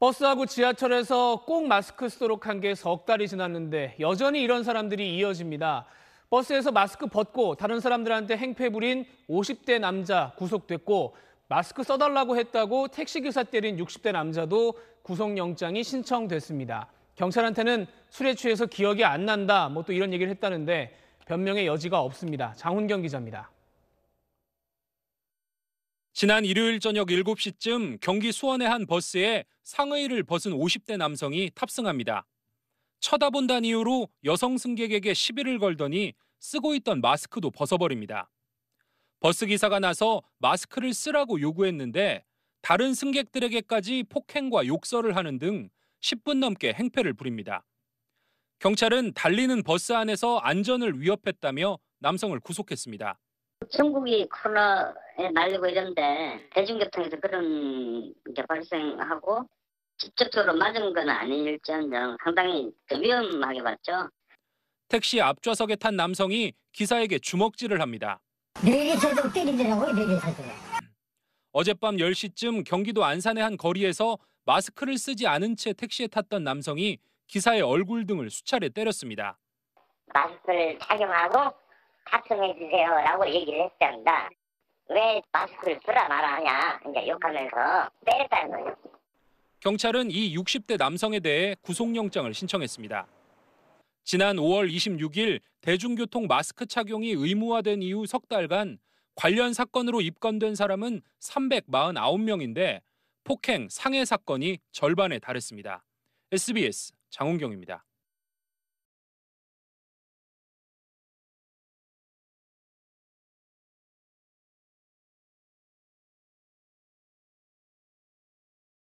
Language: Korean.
버스하고 지하철에서 꼭 마스크 쓰도록 한 게 석 달이 지났는데 여전히 이런 사람들이 이어집니다. 버스에서 마스크 벗고 다른 사람들한테 행패 부린 50대 남자 구속됐고 마스크 써달라고 했다고 택시기사 때린 60대 남자도 구속영장이 신청됐습니다. 경찰한테는 술에 취해서 기억이 안 난다, 뭐 또 이런 얘기를 했다는데 변명의 여지가 없습니다. 장훈경 기자입니다. 지난 일요일 저녁 7시쯤 경기 수원의 한 버스에 상의를 벗은 50대 남성이 탑승합니다. 쳐다본다는 이유로 여성 승객에게 시비를 걸더니 쓰고 있던 마스크도 벗어버립니다. 버스 기사가 나서 마스크를 쓰라고 요구했는데 다른 승객들에게까지 폭행과 욕설을 하는 등 10분 넘게 행패를 부립니다. 경찰은 달리는 버스 안에서 안전을 위협했다며 남성을 구속했습니다. 전국이 코로나에 날리고 이런데 대중교통에서 그런 게 발생하고 직접적으로 맞은 건 아닐지언정 상당히 그 위험하게 봤죠. 택시 앞좌석에 탄 남성이 기사에게 주먹질을 합니다. 어젯밤 10시쯤 경기도 안산의 한 거리에서 마스크를 쓰지 않은 채 택시에 탔던 남성이 기사의 얼굴 등을 수차례 때렸습니다. 마스크를 착용하고 사송해 주세요라고 얘기를 했답니다. 왜 마스크를 쓰라 말하냐 이제 욕하면서 때렸다는 거요 경찰은 이 60대 남성에 대해 구속영장을 신청했습니다. 지난 5월 26일 대중교통 마스크 착용이 의무화된 이후 석 달간 관련 사건으로 입건된 사람은 349명인데 폭행, 상해 사건이 절반에 달했습니다. SBS 장훈경입니다.